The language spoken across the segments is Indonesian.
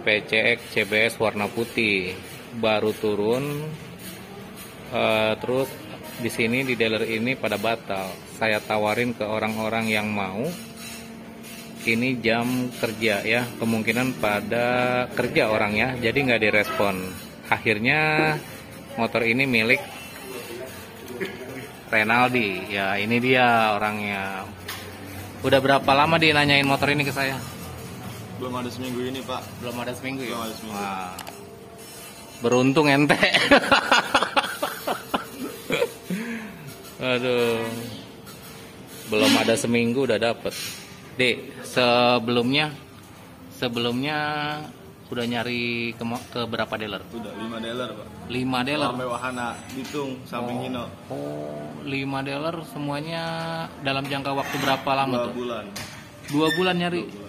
PCX CBS warna putih baru turun uh, terus di sini di dealer ini pada batal saya tawarin ke orang-orang yang mau ini jam kerja ya kemungkinan pada kerja orangnya jadi nggak direspon akhirnya motor ini milik Renaldi ya ini dia orangnya udah berapa lama dia nanyain motor ini ke saya belum ada seminggu ini pak. Belum ada seminggu ya. Belum ada seminggu. Wah. Beruntung ente. Aduh. Belum ada seminggu udah dapet. Dek, sebelumnya sebelumnya udah nyari ke, ke berapa dealer? Udah lima dealer, Pak. Lima dealer. Sampai wahana hitung sampai oh. Hino. Oh, 5 dealer semuanya dalam jangka waktu berapa lama Dua tuh? bulan. Dua bulan nyari. Dua bulan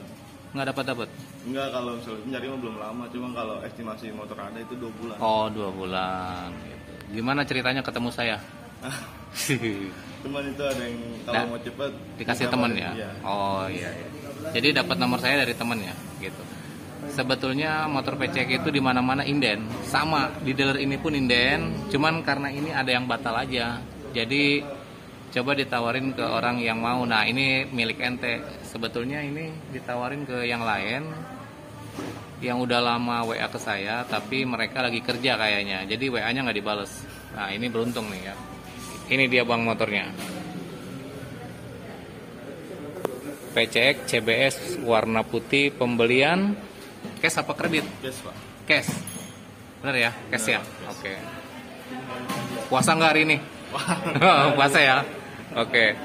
nggak dapat dapat nggak kalau misalnya nyari mah belum lama cuma kalau estimasi motor ada itu dua bulan oh dua bulan gitu. gimana ceritanya ketemu saya teman itu ada yang kalau nah, mau cepet dikasih teman ya iya. oh iya, iya. jadi dapat nomor saya dari teman ya gitu sebetulnya motor PCK itu di mana-mana inden sama di dealer ini pun inden cuman karena ini ada yang batal aja jadi coba ditawarin ke orang yang mau nah ini milik ente sebetulnya ini ditawarin ke yang lain yang udah lama WA ke saya tapi mereka lagi kerja kayaknya jadi WA nya nggak dibales nah ini beruntung nih ya ini dia bang motornya PCX CBS warna putih pembelian cash apa kredit? cash pak cash bener ya cash ya oke okay. puasa nggak hari ini? puasa ya Oke.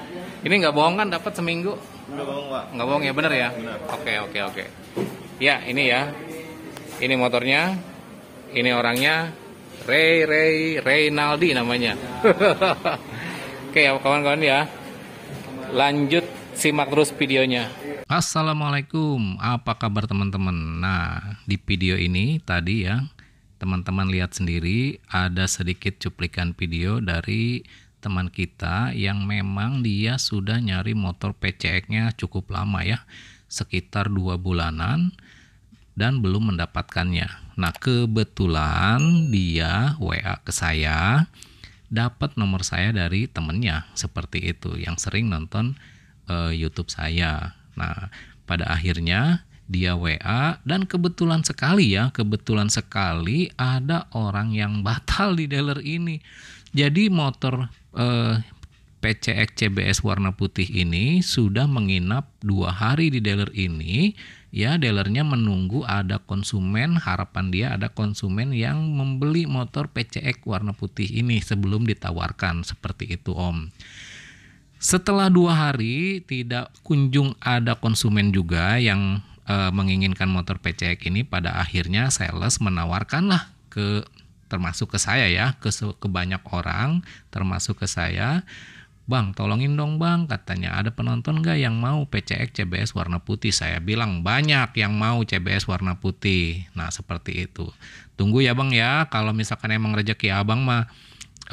Ini nggak bohong kan dapat seminggu? Nggak bohong pak. Nggak bohong ya benar ya? Oke oke oke. Ya ini ya. Ini motornya. Ini orangnya. Ray Ray Reynaldi namanya. oke ya kawan-kawan ya. Lanjut simak terus videonya. Assalamualaikum. Apa kabar teman-teman? Nah di video ini tadi ya teman-teman lihat sendiri ada sedikit cuplikan video dari teman kita yang memang dia sudah nyari motor PCX-nya cukup lama ya, sekitar dua bulanan dan belum mendapatkannya. Nah, kebetulan dia WA ke saya dapat nomor saya dari temennya seperti itu yang sering nonton uh, YouTube saya. Nah, pada akhirnya dia WA dan kebetulan sekali ya, kebetulan sekali ada orang yang batal di dealer ini. Jadi motor eh, PCX CBS warna putih ini sudah menginap dua hari di dealer ini ya dealernya menunggu ada konsumen harapan dia ada konsumen yang membeli motor PCX warna putih ini sebelum ditawarkan seperti itu Om setelah dua hari tidak kunjung ada konsumen juga yang e, menginginkan motor PCX ini pada akhirnya sales menawarkanlah ke termasuk ke saya ya, ke, ke banyak orang, termasuk ke saya. Bang, tolongin dong bang, katanya ada penonton gak yang mau PCX CBS warna putih? Saya bilang banyak yang mau CBS warna putih. Nah seperti itu. Tunggu ya bang ya, kalau misalkan emang rezeki abang mah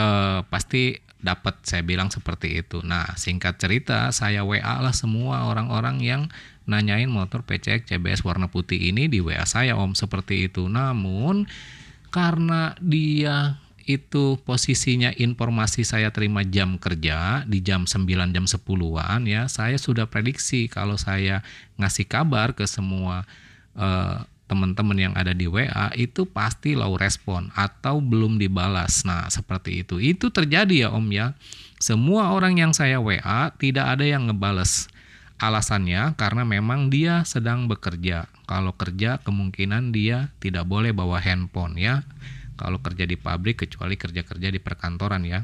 eh, pasti dapat. Saya bilang seperti itu. Nah singkat cerita, saya WA lah semua orang-orang yang nanyain motor PCX CBS warna putih ini di WA saya om seperti itu. Namun karena dia itu posisinya informasi saya terima jam kerja di jam 9 jam 10-an ya saya sudah prediksi kalau saya ngasih kabar ke semua eh, teman-teman yang ada di WA itu pasti low respon atau belum dibalas nah seperti itu itu terjadi ya Om ya semua orang yang saya WA tidak ada yang ngebales Alasannya karena memang dia sedang bekerja. Kalau kerja kemungkinan dia tidak boleh bawa handphone ya. Kalau kerja di pabrik kecuali kerja-kerja di perkantoran ya.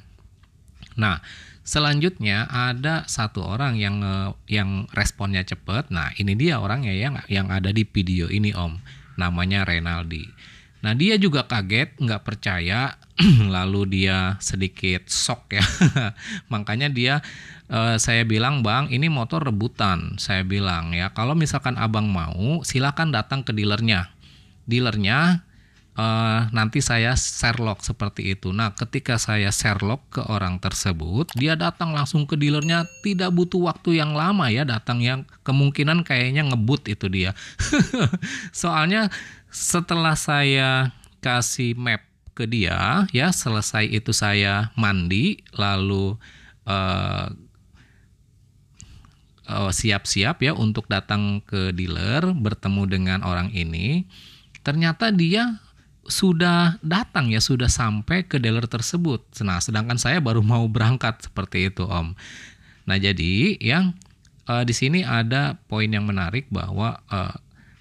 Nah, selanjutnya ada satu orang yang yang responnya cepat. Nah, ini dia orangnya yang yang ada di video ini Om. Namanya Renaldi. Nah dia juga kaget, nggak percaya, lalu dia sedikit shock ya. Makanya dia eh, saya bilang bang, ini motor rebutan. Saya bilang ya, kalau misalkan abang mau, silakan datang ke dealernya. Dealernya eh, nanti saya Sherlock seperti itu. Nah ketika saya Sherlock ke orang tersebut, dia datang langsung ke dealernya. Tidak butuh waktu yang lama ya datang yang kemungkinan kayaknya ngebut itu dia. Soalnya setelah saya kasih map ke dia ya selesai itu saya mandi lalu uh, uh, siap-siap ya untuk datang ke dealer bertemu dengan orang ini ternyata dia sudah datang ya sudah sampai ke dealer tersebut nah sedangkan saya baru mau berangkat seperti itu om nah jadi yang uh, di sini ada poin yang menarik bahwa uh,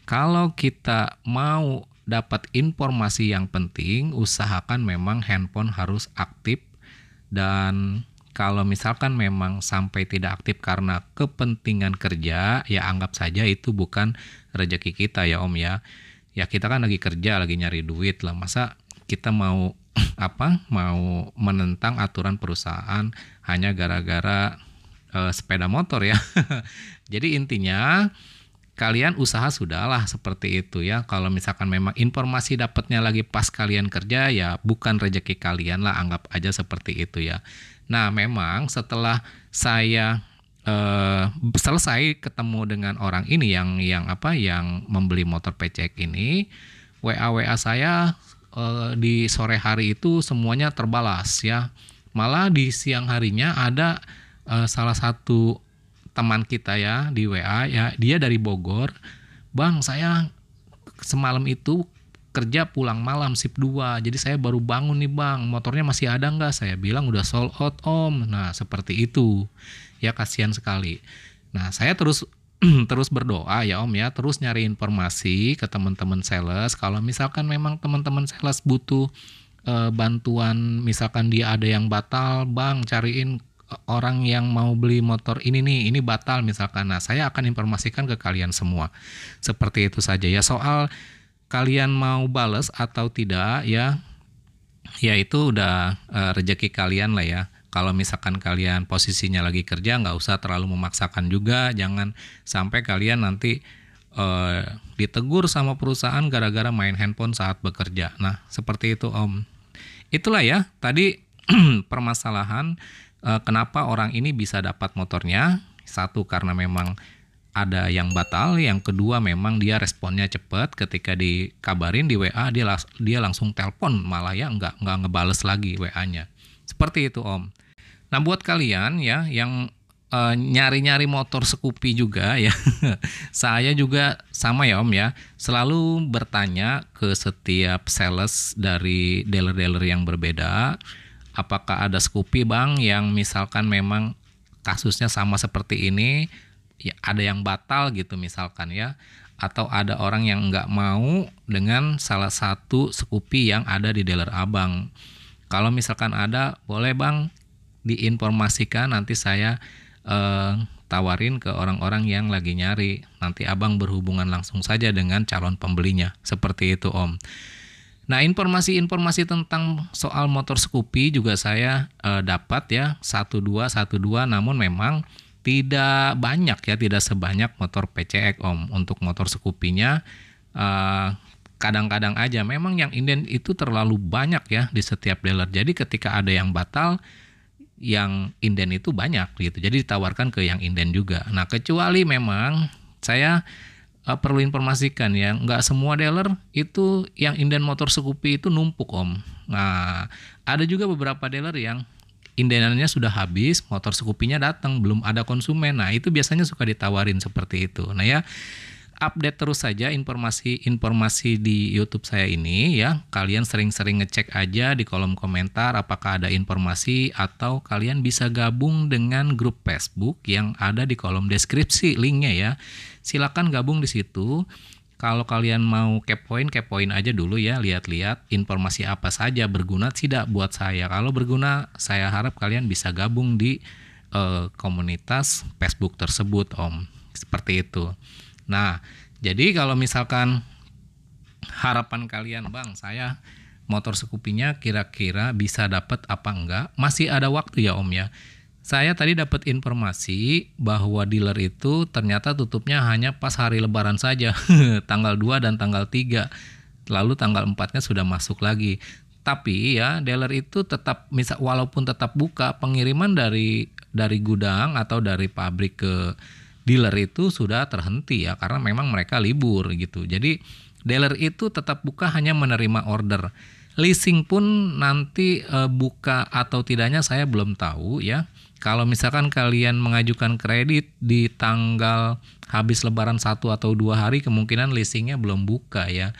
kalau kita mau dapat informasi yang penting, usahakan memang handphone harus aktif dan kalau misalkan memang sampai tidak aktif karena kepentingan kerja, ya anggap saja itu bukan rezeki kita ya Om ya. Ya kita kan lagi kerja, lagi nyari duit lah. Masa kita mau apa? Mau menentang aturan perusahaan hanya gara-gara eh, sepeda motor ya. Jadi intinya kalian usaha sudahlah seperti itu ya. Kalau misalkan memang informasi dapatnya lagi pas kalian kerja ya bukan rejeki kalian lah anggap aja seperti itu ya. Nah, memang setelah saya eh, selesai ketemu dengan orang ini yang yang apa yang membeli motor pecek ini, WA WA saya eh, di sore hari itu semuanya terbalas ya. Malah di siang harinya ada eh, salah satu teman kita ya di WA ya dia dari Bogor Bang saya semalam itu kerja pulang malam sip 2 jadi saya baru bangun nih bang motornya masih ada nggak saya bilang udah sold out om nah seperti itu ya kasihan sekali nah saya terus terus berdoa ya om ya terus nyari informasi ke teman-teman sales kalau misalkan memang teman-teman sales butuh eh, bantuan misalkan dia ada yang batal bang cariin orang yang mau beli motor ini nih, ini batal misalkan. Nah, saya akan informasikan ke kalian semua. Seperti itu saja ya. Soal kalian mau bales atau tidak ya, ya itu udah uh, rejeki kalian lah ya. Kalau misalkan kalian posisinya lagi kerja, nggak usah terlalu memaksakan juga. Jangan sampai kalian nanti uh, ditegur sama perusahaan gara-gara main handphone saat bekerja. Nah, seperti itu Om. Itulah ya, tadi permasalahan uh, kenapa orang ini bisa dapat motornya? Satu karena memang ada yang batal, yang kedua memang dia responnya cepat ketika dikabarin di WA dia lang dia langsung telepon malah ya nggak nggak ngebales lagi WA-nya. Seperti itu Om. Nah buat kalian ya yang eh, nyari-nyari e, motor sekupi juga ya. Saya juga sama ya Om ya, selalu bertanya ke setiap sales dari dealer-dealer yang berbeda apakah ada skupi bang yang misalkan memang kasusnya sama seperti ini ya ada yang batal gitu misalkan ya atau ada orang yang nggak mau dengan salah satu skupi yang ada di dealer abang kalau misalkan ada boleh bang diinformasikan nanti saya eh, tawarin ke orang-orang yang lagi nyari nanti abang berhubungan langsung saja dengan calon pembelinya seperti itu om Nah, informasi-informasi tentang soal motor Scoopy juga saya e, dapat ya, 1212 namun memang tidak banyak ya, tidak sebanyak motor PCX Om. Untuk motor Scoopy-nya e, kadang-kadang aja memang yang inden itu terlalu banyak ya di setiap dealer. Jadi ketika ada yang batal yang inden itu banyak gitu. Jadi ditawarkan ke yang inden juga. Nah, kecuali memang saya uh, perlu informasikan ya, nggak semua dealer itu yang inden motor Scoopy itu numpuk om. Nah, ada juga beberapa dealer yang indenannya sudah habis, motor scoopy datang, belum ada konsumen. Nah, itu biasanya suka ditawarin seperti itu. Nah ya, update terus saja informasi-informasi di YouTube saya ini ya. Kalian sering-sering ngecek aja di kolom komentar apakah ada informasi atau kalian bisa gabung dengan grup Facebook yang ada di kolom deskripsi linknya ya. Silakan gabung di situ. Kalau kalian mau kepoin, kepoin aja dulu ya, lihat-lihat informasi apa saja berguna tidak buat saya. Kalau berguna, saya harap kalian bisa gabung di uh, komunitas Facebook tersebut, Om. Seperti itu. Nah, jadi kalau misalkan harapan kalian, Bang, saya motor sekupinya kira-kira bisa dapat apa enggak? Masih ada waktu ya, Om ya. Saya tadi dapat informasi bahwa dealer itu ternyata tutupnya hanya pas hari lebaran saja, tanggal 2 dan tanggal 3. Lalu tanggal 4-nya sudah masuk lagi. Tapi ya, dealer itu tetap misal walaupun tetap buka pengiriman dari dari gudang atau dari pabrik ke dealer itu sudah terhenti ya karena memang mereka libur gitu. Jadi dealer itu tetap buka hanya menerima order. Leasing pun nanti e, buka atau tidaknya saya belum tahu ya. Kalau misalkan kalian mengajukan kredit di tanggal habis lebaran satu atau dua hari kemungkinan leasingnya belum buka ya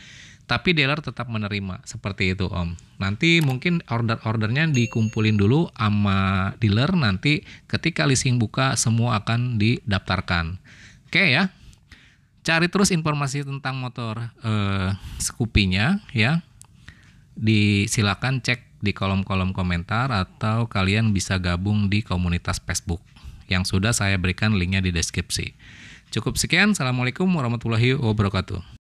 tapi dealer tetap menerima seperti itu om nanti mungkin order-ordernya dikumpulin dulu sama dealer nanti ketika leasing buka semua akan didaftarkan oke ya cari terus informasi tentang motor eh, skupinya ya disilakan cek di kolom-kolom komentar atau kalian bisa gabung di komunitas Facebook yang sudah saya berikan linknya di deskripsi. Cukup sekian, Assalamualaikum warahmatullahi wabarakatuh.